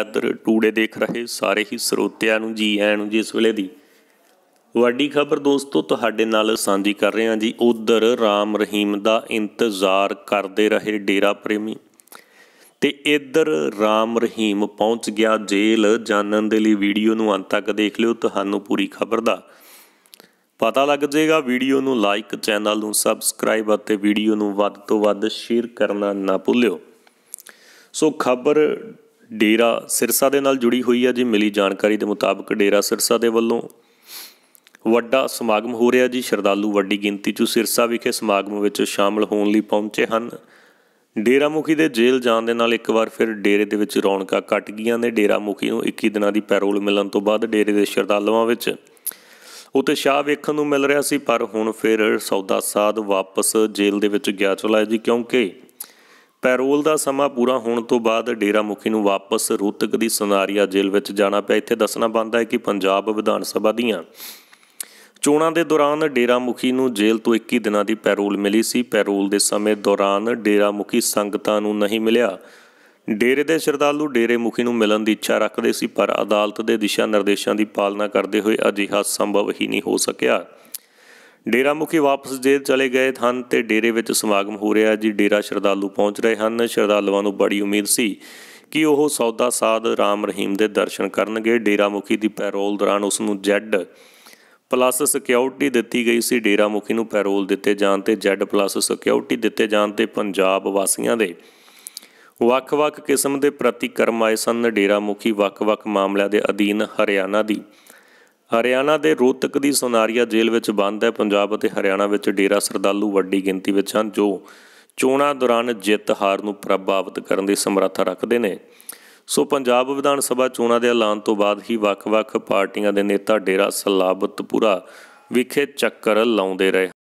ਇਧਰ ਟੂਡੇ ਦੇਖ ਰਹੇ ਸਾਰੇ ਹੀ ਸਰੋਤਿਆਂ ਨੂੰ ਜੀ ਆਇਆਂ ਨੂੰ ਜੀ ਇਸ ਵੇਲੇ ਦੀ ਵੱਡੀ ਖਬਰ ਦੋਸਤੋ ਤੁਹਾਡੇ ਨਾਲ ਸਾਂਝੀ ਕਰ ਰਹੇ ਹਾਂ ਜੀ ਉਧਰ ਰਾਮ ਰਹੀਮ ਦਾ ਇੰਤਜ਼ਾਰ ਕਰਦੇ ਰਹੇ ਡੇਰਾ ਪ੍ਰੇਮੀ ਤੇ ਇੱਧਰ ਰਾਮ ਰਹੀਮ ਪਹੁੰਚ ਗਿਆ ਜੇਲ੍ਹ ਜਾਣਨ ਦੇ ਲਈ ਵੀਡੀਓ ਨੂੰ ਅੰਤ ਤੱਕ ਦੇਖ ਲਿਓ ਤੁਹਾਨੂੰ ਪੂਰੀ ਖਬਰ ਦਾ ਪਤਾ ਲੱਗ ਜਾਏਗਾ ਵੀਡੀਓ ਨੂੰ ਲਾਈਕ ਚੈਨਲ ਨੂੰ ਸਬਸਕ੍ਰਾਈਬ ਅਤੇ ਵੀਡੀਓ ਨੂੰ ਵੱਧ ਤੋਂ ਵੱਧ ਸ਼ੇਅਰ ਕਰਨਾ ਨਾ ਭੁੱਲਿਓ ਸੋ ਖਬਰ ਡੇਰਾ ਸਿਰਸਾ ਦੇ ਨਾਲ ਜੁੜੀ ਹੋਈ ਹੈ ਜੀ ਮਿਲੀ ਜਾਣਕਾਰੀ ਦੇ ਮੁਤਾਬਕ ਡੇਰਾ ਸਿਰਸਾ ਦੇ ਵੱਲੋਂ ਵੱਡਾ ਸਮਾਗਮ ਹੋ ਰਿਹਾ ਜੀ ਸ਼ਰਧਾਲੂ ਵੱਡੀ ਗਿਣਤੀ 'ਚ ਸਿਰਸਾ ਵਿਖੇ ਸਮਾਗਮ ਵਿੱਚ ਸ਼ਾਮਲ ਹੋਣ ਲਈ ਪਹੁੰਚੇ ਹਨ ਡੇਰਾ ਮੁਖੀ ਦੇ ਜੇਲ੍ਹ ਜਾਣ ਦੇ ਨਾਲ ਇੱਕ ਵਾਰ ਫਿਰ ਡੇਰੇ ਦੇ ਵਿੱਚ ਰੌਣਕਾਂ ਘਟ ਗਈਆਂ ਨੇ ਡੇਰਾ ਮੁਖੀ ਨੂੰ 21 ਦਿਨਾਂ ਦੀ ਪੈਰੋਲ ਮਿਲਣ ਤੋਂ ਬਾਅਦ ਡੇਰੇ ਦੇ ਸ਼ਰਧਾਲੂਆਂ ਵਿੱਚ ਉਤਸ਼ਾਹ ਸ਼ਾਹ ਵੇਖਣ ਨੂੰ ਮਿਲ ਰਿਹਾ ਸੀ ਪਰ ਹੁਣ ਫਿਰ ਸੌਦਾ ਸਾਧ ਵਾਪਸ ਜੇਲ੍ਹ ਦੇ ਵਿੱਚ ਗਿਆ ਚੁਲਾ ਜੀ ਕਿਉਂਕਿ ਪੈਰੋਲ ਦਾ ਸਮਾਂ ਪੂਰਾ ਹੋਣ ਤੋਂ ਬਾਅਦ ਡੇਰਾ ਮੁਖੀ ਨੂੰ ਵਾਪਸ ਰੋਤਕ ਦੀ ਸੰਦਾਰੀਆ ਜੇਲ੍ਹ ਵਿੱਚ ਜਾਣਾ ਪਿਆ ਇੱਥੇ ਦੱਸਣਾ ਬੰਦਾ ਹੈ ਕਿ ਪੰਜਾਬ ਵਿਧਾਨ ਸਭਾ ਦੀਆਂ ਚੋਣਾਂ ਦੇ ਦੌਰਾਨ ਡੇਰਾ ਮੁਖੀ ਨੂੰ ਜੇਲ੍ਹ ਤੋਂ 21 ਦਿਨਾਂ ਦੀ ਪੈਰੋਲ ਮਿਲੀ ਸੀ ਪੈਰੋਲ ਦੇ ਸਮੇਂ ਦੌਰਾਨ ਡੇਰਾ ਮੁਖੀ ਸੰਗਤਾਂ ਨੂੰ ਨਹੀਂ ਮਿਲਿਆ ਡੇਰੇ ਦੇ ਸ਼ਰਧਾਲੂ ਡੇਰੇ ਮੁਖੀ ਨੂੰ ਮਿਲਣ ਦੀ ਇੱਛਾ ਰੱਖਦੇ ਸੀ ਪਰ ਅਦਾਲਤ ਦੇ ਦਿਸ਼ਾ ਨਿਰਦੇਸ਼ਾਂ ਦੀ ਪਾਲਣਾ ਕਰਦੇ ਹੋਏ ਅਜਿਹਾ ਸੰਭਵ ਹੀ ਨਹੀਂ ਹੋ ਸਕਿਆ ਡੇਰਾ ਮੁਖੀ ਵਾਪਸ ਜੇਲ੍ਹ ਚਲੇ ਗਏ ਹਨ ਤੇ ਡੇਰੇ ਵਿੱਚ ਸਮਾਗਮ ਹੋ ਰਿਹਾ ਜੀ ਡੇਰਾ ਸ਼ਰਧਾਲੂ ਪਹੁੰਚ ਰਹੇ ਹਨ ਸ਼ਰਧਾਲੂਆਂ ਨੂੰ ਬੜੀ ਉਮੀਦ ਸੀ ਕਿ ਉਹ ਸੌਦਾ ਸਾਧ ਰਾਮ ਰਹੀਮ ਦੇ ਦਰਸ਼ਨ ਕਰਨਗੇ ਡੇਰਾ ਮੁਖੀ ਦੀ ਪੈਰੋਲ ਦੌਰਾਨ ਉਸ ਨੂੰ ਜੈਡ ਪਲੱਸ ਸਿਕਿਉਰਿਟੀ ਦਿੱਤੀ ਗਈ ਸੀ ਡੇਰਾ ਮੁਖੀ ਨੂੰ ਪੈਰੋਲ ਦਿੱਤੇ ਜਾਣ ਤੇ ਜੈਡ ਪਲੱਸ ਸਿਕਿਉਰਿਟੀ ਦਿੱਤੇ ਜਾਣ ਤੇ ਪੰਜਾਬ ਵਾਸੀਆਂ ਦੇ ਵੱਖ-ਵੱਖ ਕਿਸਮ ਦੇ ਪ੍ਰਤੀਕਰਮ ਆਏ ਸਨ ਡੇਰਾ ਮੁਖੀ ਵੱਖ-ਵੱਖ ਮਾਮਲਿਆਂ ਦੇ ਅਧੀਨ ਹਰਿਆਣਾ ਦੀ ਹਰਿਆਣਾ ਦੇ ਰੋਹਤਕ ਦੀ ਸੋਨਾਰੀਆ ਜੇਲ੍ਹ ਵਿੱਚ ਬੰਦ ਹੈ ਪੰਜਾਬ ਅਤੇ ਹਰਿਆਣਾ ਵਿੱਚ ਡੇਰਾ ਸਰਦਾਲੂ ਵੱਡੀ ਗਿਣਤੀ ਵਿੱਚ ਹਨ ਜੋ ਚੋਣਾਂ ਦੌਰਾਨ ਜਿੱਤ ਹਾਰ ਨੂੰ ਪ੍ਰਭਾਵਿਤ ਕਰਨ ਦੀ ਸਮਰੱਥਾ ਰੱਖਦੇ ਨੇ ਸੋ ਪੰਜਾਬ ਵਿਧਾਨ ਸਭਾ ਚੋਣਾਂ ਦੇ ਐਲਾਨ ਤੋਂ ਬਾਅਦ ਹੀ ਵੱਖ-ਵੱਖ ਪਾਰਟੀਆਂ ਦੇ ਨੇਤਾ ਡੇਰਾ ਸਲਾਬਤਪੁਰਾ ਵਿਖੇ ਚੱਕਰ ਲਾਉਂਦੇ ਰਹੇ